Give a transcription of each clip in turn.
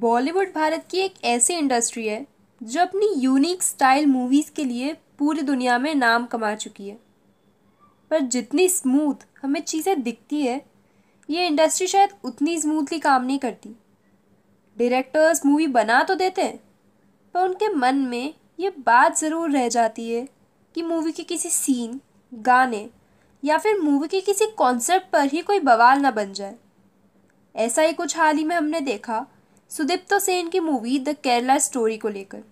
बॉलीवुड भारत की एक ऐसी इंडस्ट्री है जो अपनी यूनिक स्टाइल मूवीज़ के लिए पूरी दुनिया में नाम कमा चुकी है पर जितनी स्मूथ हमें चीज़ें दिखती है ये इंडस्ट्री शायद उतनी स्मूथली काम नहीं करती डायरेक्टर्स मूवी बना तो देते हैं पर उनके मन में ये बात ज़रूर रह जाती है कि मूवी के किसी सीन गाने या फिर मूवी के किसी कॉन्सेप्ट पर ही कोई बवाल ना बन जाए ऐसा ही कुछ हाल ही में हमने देखा सुदीप्तो सेन की मूवी द केरला स्टोरी को लेकर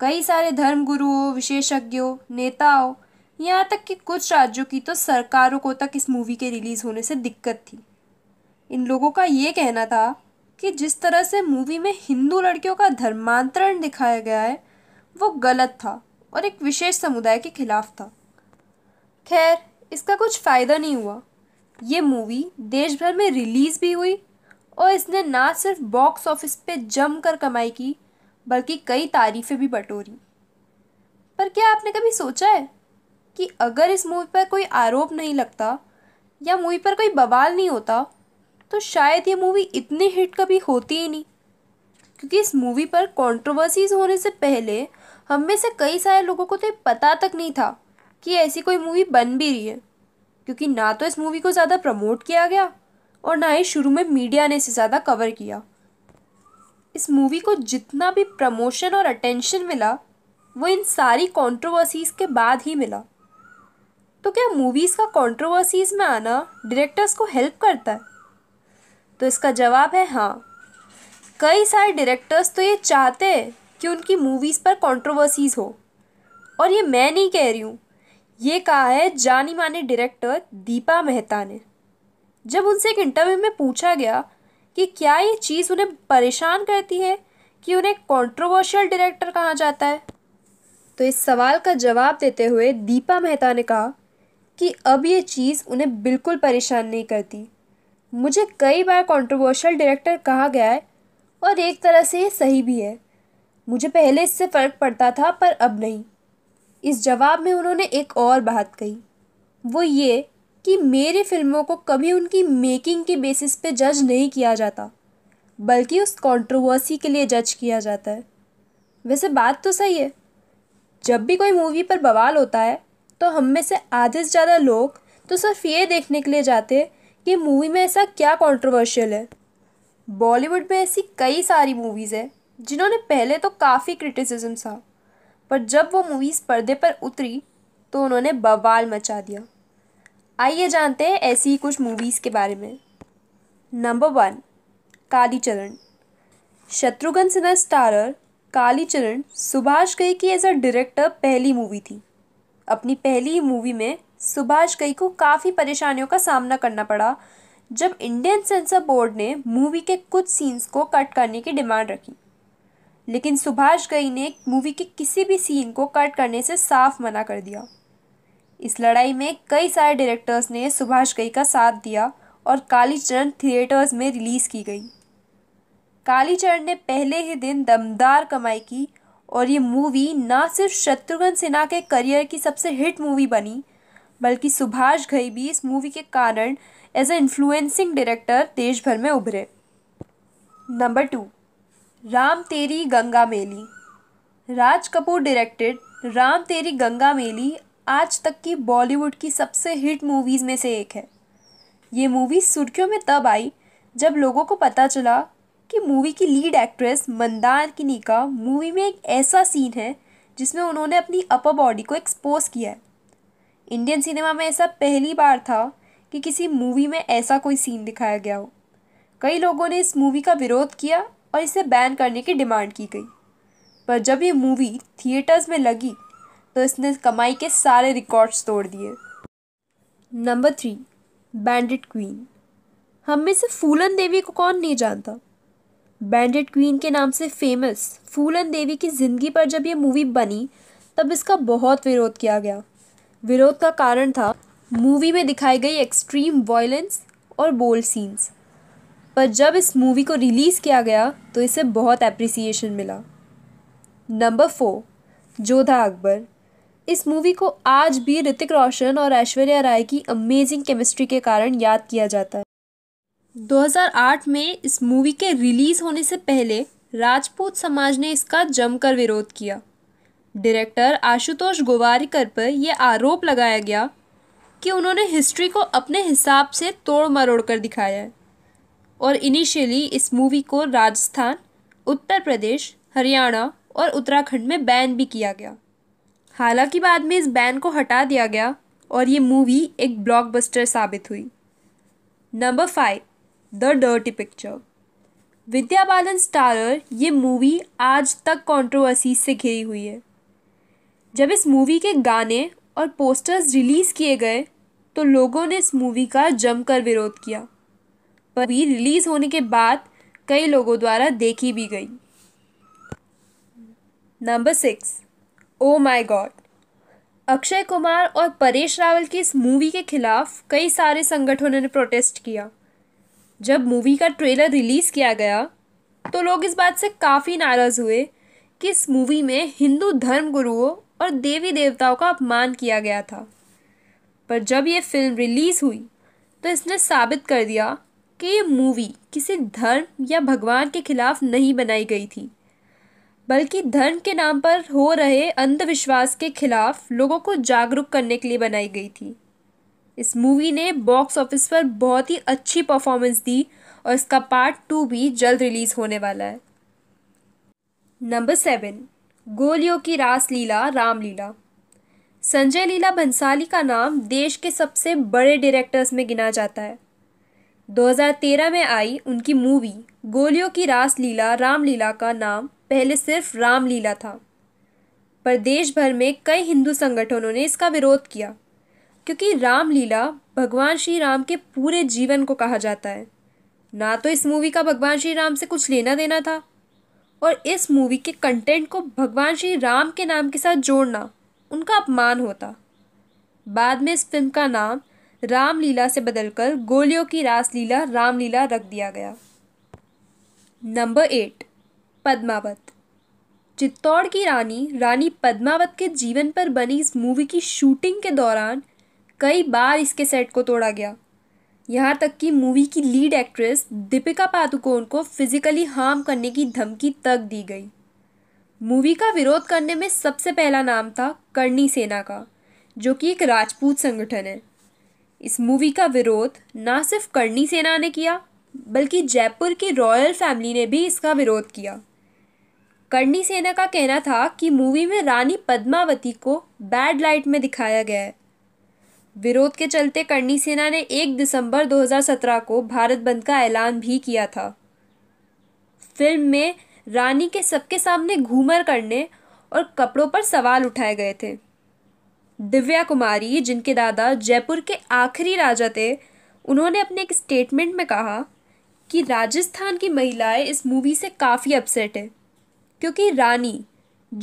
कई सारे धर्म गुरुओं विशेषज्ञों नेताओं यहाँ तक कि कुछ राज्यों की तो सरकारों को तक इस मूवी के रिलीज़ होने से दिक्कत थी इन लोगों का ये कहना था कि जिस तरह से मूवी में हिंदू लड़कियों का धर्मांतरण दिखाया गया है वो गलत था और एक विशेष समुदाय के खिलाफ था खैर इसका कुछ फ़ायदा नहीं हुआ ये मूवी देश भर में रिलीज़ भी हुई और इसने ना सिर्फ बॉक्स ऑफिस पे जम कर कमाई की बल्कि कई तारीफ़ें भी बटोरी पर क्या आपने कभी सोचा है कि अगर इस मूवी पर कोई आरोप नहीं लगता या मूवी पर कोई बवाल नहीं होता तो शायद ये मूवी इतनी हिट कभी होती ही नहीं क्योंकि इस मूवी पर कंट्रोवर्सीज होने से पहले हम में से कई सारे लोगों को तो पता तक नहीं था कि ऐसी कोई मूवी बन भी रही है क्योंकि ना तो इस मूवी को ज़्यादा प्रमोट किया गया और ना ही शुरू में मीडिया ने इसे ज़्यादा कवर किया इस मूवी को जितना भी प्रमोशन और अटेंशन मिला वो इन सारी कंट्रोवर्सीज के बाद ही मिला तो क्या मूवीज़ का कंट्रोवर्सीज में आना डायरेक्टर्स को हेल्प करता है तो इसका जवाब है हाँ कई सारे डायरेक्टर्स तो ये चाहते हैं कि उनकी मूवीज़ पर कंट्रोवर्सीज हो और ये मैं नहीं कह रही हूँ ये कहा है जानी माने डायरेक्टर दीपा मेहता ने जब उनसे एक इंटरव्यू में पूछा गया कि क्या ये चीज़ उन्हें परेशान करती है कि उन्हें कंट्रोवर्शियल डायरेक्टर कहा जाता है तो इस सवाल का जवाब देते हुए दीपा मेहता ने कहा कि अब ये चीज़ उन्हें बिल्कुल परेशान नहीं करती मुझे कई बार कंट्रोवर्शियल डायरेक्टर कहा गया है और एक तरह से ये सही भी है मुझे पहले इससे फ़र्क पड़ता था पर अब नहीं इस जवाब में उन्होंने एक और बात कही वो ये कि मेरी फिल्मों को कभी उनकी मेकिंग के बेसिस पे जज नहीं किया जाता बल्कि उस कंट्रोवर्सी के लिए जज किया जाता है वैसे बात तो सही है जब भी कोई मूवी पर बवाल होता है तो हम में से आधे से ज़्यादा लोग तो सिर्फ ये देखने के लिए जाते हैं कि मूवी में ऐसा क्या कंट्रोवर्शियल है बॉलीवुड में ऐसी कई सारी मूवीज़ हैं जिन्होंने पहले तो काफ़ी क्रिटिसिज्म था पर जब वो मूवीज़ पर्दे पर उतरी तो उन्होंने बवाल मचा दिया आइए जानते हैं ऐसी कुछ मूवीज़ के बारे में number one Kalicharan Shatrughan Sinha starrer Kalicharan Subhash Ghai की एज अ डायरेक्टर पहली मूवी थी अपनी पहली मूवी में सुभाष कई को काफ़ी परेशानियों का सामना करना पड़ा जब इंडियन सेंसर बोर्ड ने मूवी के कुछ सीन्स को कट करने की डिमांड रखी लेकिन सुभाष गई ने मूवी के किसी भी सीन को कट करने से साफ मना कर दिया इस लड़ाई में कई सारे डायरेक्टर्स ने सुभाष गई का साथ दिया और कालीचरण थिएटर्स में रिलीज़ की गई कालीचरण ने पहले ही दिन दमदार कमाई की और ये मूवी ना सिर्फ शत्रुघ्न सिन्हा के करियर की सबसे हिट मूवी बनी बल्कि सुभाष घई भी इस मूवी के कारण एज ए इन्फ्लुएंसिंग डायरेक्टर देश भर में उभरे नंबर टू राम तेरी गंगा मेली राज कपूर डायरेक्टेड राम तेरी गंगा मेली आज तक की बॉलीवुड की सबसे हिट मूवीज़ में से एक है ये मूवी सुर्खियों में तब आई जब लोगों को पता चला कि मूवी की लीड एक्ट्रेस मंदार निका मूवी में एक ऐसा सीन है जिसमें उन्होंने अपनी अपर बॉडी को एक्सपोज किया है इंडियन सिनेमा में ऐसा पहली बार था कि किसी मूवी में ऐसा कोई सीन दिखाया गया हो कई लोगों ने इस मूवी का विरोध किया और इसे बैन करने की डिमांड की गई पर जब ये मूवी थिएटर्स में लगी तो इसने कमाई के सारे रिकॉर्ड्स तोड़ दिए नंबर थ्री बैंडेड क्वीन हम में से फूलन देवी को कौन नहीं जानता बैंडेड क्वीन के नाम से फेमस फूलन देवी की ज़िंदगी पर जब ये मूवी बनी तब इसका बहुत विरोध किया गया विरोध का कारण था मूवी में दिखाई गई एक्सट्रीम वायलेंस और बोल्ड सीन्स पर जब इस मूवी को रिलीज़ किया गया तो इसे बहुत अप्रिसिएशन मिला नंबर फोर जोधा अकबर इस मूवी को आज भी ऋतिक रोशन और ऐश्वर्या राय की अमेजिंग केमिस्ट्री के कारण याद किया जाता है 2008 में इस मूवी के रिलीज़ होने से पहले राजपूत समाज ने इसका जमकर विरोध किया डायरेक्टर आशुतोष गोवारिकर पर यह आरोप लगाया गया कि उन्होंने हिस्ट्री को अपने हिसाब से तोड़ मरोड़ कर दिखाया है और इनिशियली इस मूवी को राजस्थान उत्तर प्रदेश हरियाणा और उत्तराखंड में बैन भी किया गया हालांकि बाद में इस बैन को हटा दिया गया और ये मूवी एक ब्लॉकबस्टर साबित हुई number five the dirty picture Vidya Balan starrer ये मूवी आज तक कॉन्ट्रोवर्सी से घिरी हुई है जब इस मूवी के गाने और पोस्टर्स रिलीज़ किए गए तो लोगों ने इस मूवी का जमकर विरोध किया पर भी रिलीज़ होने के बाद कई लोगों द्वारा देखी भी गई number six oh my god Akshay Kumar और परेश रावल की इस मूवी के खिलाफ कई सारे संगठनों ने प्रोटेस्ट किया जब मूवी का ट्रेलर रिलीज़ किया गया तो लोग इस बात से काफ़ी नाराज़ हुए कि इस मूवी में हिंदू धर्म गुरुओं और देवी देवताओं का अपमान किया गया था पर जब ये फिल्म रिलीज़ हुई तो इसने साबित कर दिया कि ये मूवी किसी धर्म या भगवान के खिलाफ नहीं बनाई गई थी बल्कि धर्म के नाम पर हो रहे अंधविश्वास के खिलाफ लोगों को जागरूक करने के लिए बनाई गई थी इस मूवी ने बॉक्स ऑफिस पर बहुत ही अच्छी परफॉर्मेंस दी और इसका पार्ट टू भी जल्द रिलीज़ होने वाला है नंबर सेवन गोलियों की रास लीला रामलीला संजय लीला भंसाली का नाम देश के सबसे बड़े डायरेक्टर्स में गिना जाता है 2013 में आई उनकी मूवी गोलियों की रास लीला रामलीला का नाम पहले सिर्फ रामलीला था पर देश भर में कई हिंदू संगठनों ने इसका विरोध किया क्योंकि रामलीला भगवान श्री राम के पूरे जीवन को कहा जाता है ना तो इस मूवी का भगवान श्री राम से कुछ लेना देना था और इस मूवी के कंटेंट को भगवान श्री राम के नाम के साथ जोड़ना उनका अपमान होता बाद में इस फिल्म का नाम रामलीला से बदलकर गोलियों की रासलीला रामलीला रख दिया गया नंबर एट पद्मावत चित्तौड़ की रानी रानी पद्मावत के जीवन पर बनी इस मूवी की शूटिंग के दौरान कई बार इसके सेट को तोड़ा गया यहाँ तक कि मूवी की लीड एक्ट्रेस दीपिका पादुकोण को फिजिकली हार्म करने की धमकी तक दी गई मूवी का विरोध करने में सबसे पहला नाम था करणी सेना का जो कि एक राजपूत संगठन है इस मूवी का विरोध ना सिर्फ करणी सेना ने किया बल्कि जयपुर की रॉयल फैमिली ने भी इसका विरोध किया करणी सेना का कहना था कि मूवी में रानी पद्मावती को बैड लाइट में दिखाया गया है विरोध के चलते करणी सेना ने 1 दिसंबर 2017 को भारत बंद का ऐलान भी किया था फिल्म में रानी के सबके सामने घूमर करने और कपड़ों पर सवाल उठाए गए थे दिव्या कुमारी जिनके दादा जयपुर के आखिरी राजा थे उन्होंने अपने एक स्टेटमेंट में कहा कि राजस्थान की महिलाएं इस मूवी से काफ़ी अपसेट है क्योंकि रानी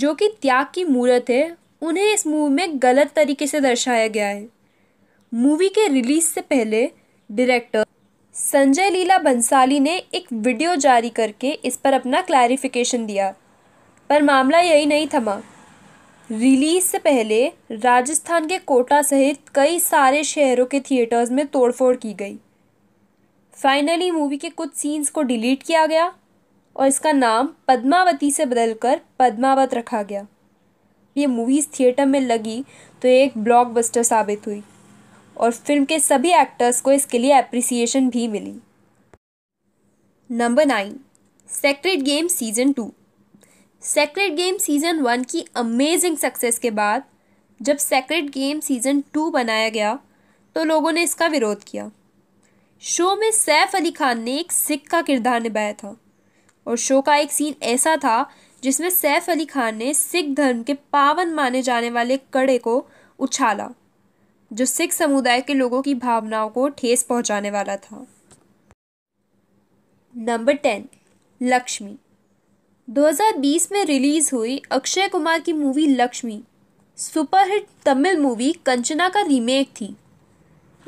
जो कि त्याग की मूर्त है उन्हें इस मूवी में गलत तरीके से दर्शाया गया है मूवी के रिलीज से पहले डायरेक्टर संजय लीला बंसाली ने एक वीडियो जारी करके इस पर अपना क्लैरिफिकेशन दिया पर मामला यही नहीं थमा रिलीज से पहले राजस्थान के कोटा सहित कई सारे शहरों के थिएटर्स में तोड़फोड़ की गई फाइनली मूवी के कुछ सीन्स को डिलीट किया गया और इसका नाम पद्मावती से बदलकर पद्मावत रखा गया ये मूवीज़ थिएटर में लगी तो एक ब्लॉकबस्टर साबित हुई और फिल्म के सभी एक्टर्स को इसके लिए अप्रिसिएशन भी मिली number nine secret game season two secret game season one की अमेजिंग सक्सेस के बाद जब सेक्रेट गेम सीजन टू बनाया गया तो लोगों ने इसका विरोध किया शो में सैफ अली खान ने एक सिख का किरदार निभाया था और शो का एक सीन ऐसा था जिसमें सैफ अली खान ने सिख धर्म के पावन माने जाने वाले कड़े को उछाला जो सिख समुदाय के लोगों की भावनाओं को ठेस पहुंचाने वाला था नंबर टेन लक्ष्मी 2020 में रिलीज़ हुई अक्षय कुमार की movie Laxmi superhit Tamil movie Kanchana का रीमेक थी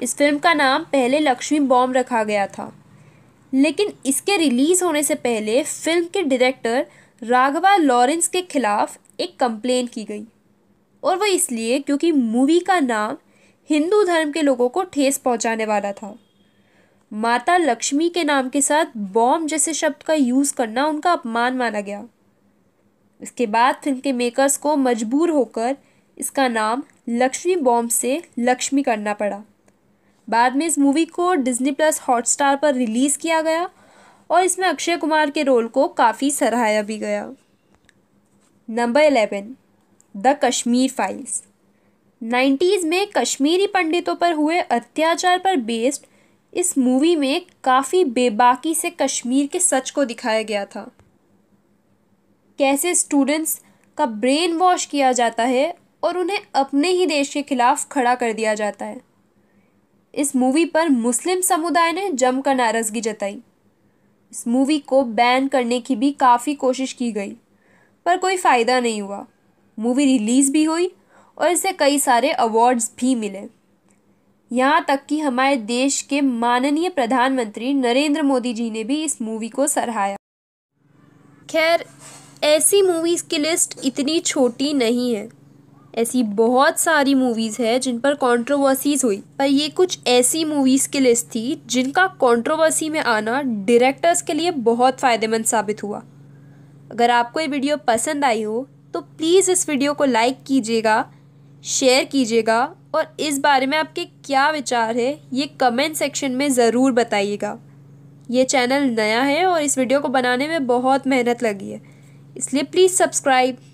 इस फिल्म का नाम पहले लक्ष्मी बॉम्ब रखा गया था लेकिन इसके रिलीज़ होने से पहले फिल्म के डायरेक्टर राघवा लॉरेंस के खिलाफ एक कंप्लेन की गई और वह इसलिए क्योंकि मूवी का नाम हिंदू धर्म के लोगों को ठेस पहुंचाने वाला था माता लक्ष्मी के नाम के साथ बॉम्ब जैसे शब्द का यूज़ करना उनका अपमान माना गया इसके बाद फिल्म के मेकर्स को मजबूर होकर इसका नाम लक्ष्मी बॉम्ब से लक्ष्मी करना पड़ा बाद में इस मूवी को डिज्नी प्लस हॉटस्टार पर रिलीज़ किया गया और इसमें अक्षय कुमार के रोल को काफ़ी सराहाया भी गया number eleven the Kashmir files nineties में कश्मीरी पंडितों पर हुए अत्याचार पर बेस्ड इस मूवी में काफ़ी बेबाकी से कश्मीर के सच को दिखाया गया था कैसे स्टूडेंट्स का ब्रेन वॉश किया जाता है और उन्हें अपने ही देश के खिलाफ खड़ा कर दिया जाता है इस मूवी पर मुस्लिम समुदाय ने जमकर नाराज़गी जताई इस मूवी को बैन करने की भी काफ़ी कोशिश की गई पर कोई फ़ायदा नहीं हुआ मूवी रिलीज़ भी हुई और इसे कई सारे अवार्ड्स भी मिले यहाँ तक कि हमारे देश के माननीय प्रधानमंत्री नरेंद्र मोदी जी ने भी इस मूवी को सराहाया खैर ऐसी मूवीज़ की लिस्ट इतनी छोटी नहीं है ऐसी बहुत सारी मूवीज़ है जिन पर कंट्रोवर्सीज हुई पर ये कुछ ऐसी मूवीज़ की लिस्ट थी जिनका कंट्रोवर्सी में आना डायरेक्टर्स के लिए बहुत फ़ायदेमंद साबित हुआ अगर आपको ये वीडियो पसंद आई हो तो प्लीज़ इस वीडियो को लाइक कीजिएगा शेयर कीजिएगा और इस बारे में आपके क्या विचार है ये कमेंट सेक्शन में ज़रूर बताइएगा ये चैनल नया है और इस वीडियो को बनाने में बहुत मेहनत लगी है इसलिए प्लीज़ सब्सक्राइब